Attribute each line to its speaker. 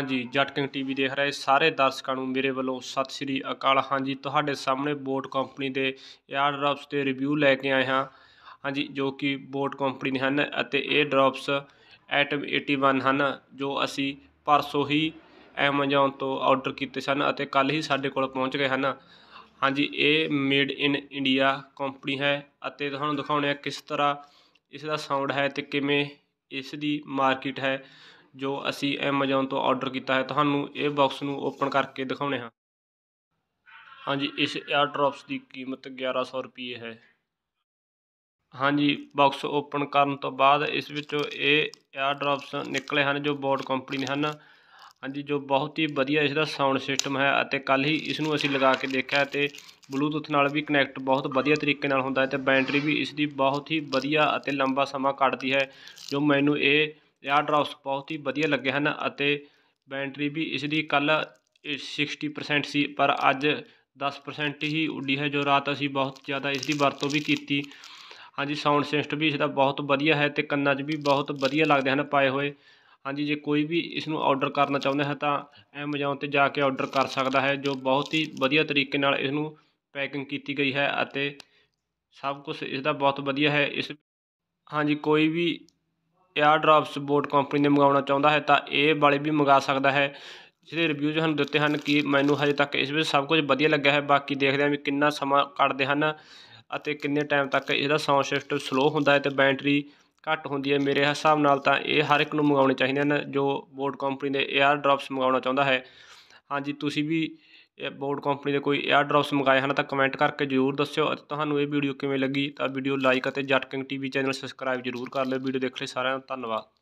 Speaker 1: ਹਾਂਜੀ ਜੱਟ king TV ਦੇਖ ਰਹੇ ਸਾਰੇ ਦਰਸ਼ਕਾਂ ਨੂੰ ਮੇਰੇ ਵੱਲੋਂ ਸਤਿ ਸ੍ਰੀ ਅਕਾਲ ਹਾਂਜੀ ਤੁਹਾਡੇ ਸਾਹਮਣੇ ਬੋਟ ਕੰਪਨੀ ਦੇ 에ਅਰ ਡ੍ਰੌਪਸ ਦੇ ਰਿਵਿਊ ਲੈ ਕੇ ਆਏ ਹਾਂ ਹਾਂਜੀ ਜੋ ਕਿ ਬੋਟ ਕੰਪਨੀ ਦੇ ਹਨ ਅਤੇ ਇਹ ਡ੍ਰੌਪਸ ਐਟਮ 81 ਹਨ ਜੋ ਅਸੀਂ ਪਰਸੋਂ ਹੀ ਐਮਾਜ਼ਨ ਤੋਂ ਆਰਡਰ ਕੀਤੇ ਸਨ ਅਤੇ ਕੱਲ ਹੀ ਸਾਡੇ ਕੋਲ ਪਹੁੰਚ ਗਏ ਹਨ ਹਾਂਜੀ ਇਹ ਮੇਡ ਇਨ ਇੰਡੀਆ ਕੰਪਨੀ ਹੈ ਅਤੇ ਤੁਹਾਨੂੰ ਦਿਖਾਉਣੇ ਆ ਕਿਸ ਤਰ੍ਹਾਂ ਇਸ ਦਾ ਸਾਊਂਡ ਹੈ ਤੇ ਕਿਵੇਂ ਇਸ ਦੀ ਮਾਰਕੀਟ ਹੈ ਜੋ ਅਸੀਂ Amazon ਤੋਂ ਆਰਡਰ ਕੀਤਾ ਹੈ ਤੁਹਾਨੂੰ ਇਹ ਬਾਕਸ ਨੂੰ ਓਪਨ ਕਰਕੇ ਦਿਖਾਉਣੇ ਹਾਂ ਹਾਂਜੀ ਇਸ 에ਅਰ ਡ੍ਰੌਪਸ ਦੀ ਕੀਮਤ 1100 ਰੁਪਏ ਹੈ ਹਾਂਜੀ ਬਾਕਸ ਓਪਨ ਕਰਨ ਤੋਂ ਬਾਅਦ ਇਸ ਵਿੱਚੋਂ ਇਹ 에ਅਰ ਡ੍ਰੌਪਸ ਨਿਕਲੇ ਹਨ ਜੋ Boat ਕੰਪਨੀ ਦੇ ਹਨ ਹਾਂਜੀ ਜੋ ਬਹੁਤ ਹੀ ਵਧੀਆ ਇਸ ਦਾ ਸਾਊਂਡ ਸਿਸਟਮ ਹੈ ਅਤੇ ਕੱਲ ਹੀ ਇਸ ਨੂੰ ਅਸੀਂ ਲਗਾ ਕੇ ਦੇਖਿਆ ਤੇ ਬਲੂਟੁੱਥ ਨਾਲ ਵੀ ਕਨੈਕਟ ਬਹੁਤ ਵਧੀਆ ਤਰੀਕੇ ਨਾਲ ਹੁੰਦਾ ਹੈ ਤੇ ਬੈਟਰੀ ਵੀ ਇਸ ਦੀ ਬਹੁਤ ਹੀ ਵਧੀਆ ਅਤੇ ਲੰਬਾ ਸਮਾਂ ਕੱਢਦੀ ਹੈ ਜੋ ਮੈਨੂੰ ਇਹ ਅਤੇ ਆਹ ਬਹੁਤ ਹੀ ਵਧੀਆ ਲੱਗੇ ਹਨ ਅਤੇ ਬੈਟਰੀ ਵੀ ਇਸ ਦੀ ਕੱਲ 60% ਸੀ ਪਰ ਅੱਜ 10% ਹੀ ਉੱਡੀ ਹੈ ਜੋ ਰਾਤ ਅਸੀਂ ਬਹੁਤ ਜ਼ਿਆਦਾ ਇਸ ਦੀ ਵਰਤੋਂ ਵੀ ਕੀਤੀ ਹਾਂਜੀ ਸਾਊਂਡ ਸਿਸਟਮ ਵੀ ਇਸ ਦਾ ਬਹੁਤ ਵਧੀਆ ਹੈ ਤੇ ਕੰਨਾਂ 'ਚ ਵੀ ਬਹੁਤ ਵਧੀਆ ਲੱਗਦੇ ਹਨ ਪਾਏ ਹੋਏ ਹਾਂਜੀ ਜੇ ਕੋਈ ਵੀ ਇਸ ਨੂੰ ਆਰਡਰ ਕਰਨਾ ਚਾਹੁੰਦਾ ਹੈ ਤਾਂ Amazon ਤੇ ਜਾ ਕੇ ਆਰਡਰ ਕਰ ਸਕਦਾ ਹੈ ਜੋ ਬਹੁਤ ਹੀ ਵਧੀਆ ਤਰੀਕੇ ਨਾਲ ਇਸ ਨੂੰ ਪੈਕਿੰਗ ਕੀਤੀ ਗਈ ਹੈ ਅਤੇ ਸਭ ਕੁਝ ਇਸ ਦਾ ਬਹੁਤ ਵਧੀਆ ਹੈ ਇਸ ਹਾਂਜੀ ਕੋਈ ਵੀ ਡ੍ਰੌਪਸ ਬੋਟ ਕੰਪਨੀ ਦੇ ਮੰਗਾਉਣਾ ਚਾਹੁੰਦਾ ਹੈ ਤਾਂ ਇਹ ਵਾਲੇ ਵੀ ਮੰਗਾ ਸਕਦਾ ਹੈ ਜਿਹਦੇ ਰਿਵਿਊ ਸਾਨੂੰ ਦਿੱਤੇ ਹਨ ਕਿ ਮੈਨੂੰ ਹਜੇ ਤੱਕ ਇਸ ਵਿੱਚ ਸਭ ਕੁਝ ਵਧੀਆ ਲੱਗਿਆ ਹੈ ਬਾਕੀ ਦੇਖਦੇ ਹਾਂ ਵੀ ਕਿੰਨਾ ਸਮਾਂ ਕੱਢਦੇ ਹਨ ਅਤੇ ਕਿੰਨੇ ਟਾਈਮ ਤੱਕ ਇਹਦਾ ਸਾਊਂਡ ਸਿਸਟਮ ਸਲੋ ਹੁੰਦਾ ਹੈ ਤੇ ਬੈਟਰੀ ਘੱਟ ਹੁੰਦੀ ਹੈ ਮੇਰੇ ਹਿਸਾਬ ਨਾਲ ਤਾਂ ਇਹ ਹਰ ਇੱਕ ਨੂੰ ਮੰਗਾਉਣੇ ਚਾਹੀਦੇ ਹਨ ਜੋ ਬੋਟ ਕੰਪਨੀ ਦੇ ਡ੍ਰੌਪਸ ਮੰਗਾਉਣਾ ਚਾਹੁੰਦਾ ਹੈ ਹਾਂਜੀ ਤੁਸੀਂ ਵੀ ਇਹ ਬੋਰਡ ਕੰਪਨੀ ਦੇ ਕੋਈ 에ਅਰ ਡ੍ਰੌਪਸ ਮੰਗਾਏ ਹਨ ਤਾਂ ਕਮੈਂਟ ਕਰਕੇ ਜ਼ਰੂਰ ਦੱਸਿਓ ਅਤੇ ਤੁਹਾਨੂੰ ਇਹ ਵੀਡੀਓ ਕਿਵੇਂ ਲੱਗੀ ਤਾਂ ਵੀਡੀਓ ਲਾਈਕ ਅਤੇ ਜੱਟ ਕਿੰਗ ਟੀਵੀ ਚੈਨਲ ਸਬਸਕ੍ਰਾਈਬ ਜ਼ਰੂਰ ਕਰ ਲਿਓ ਵੀਡੀਓ ਦੇਖ ਲਈ ਸਾਰਿਆਂ ਦਾ ਧੰਨਵਾਦ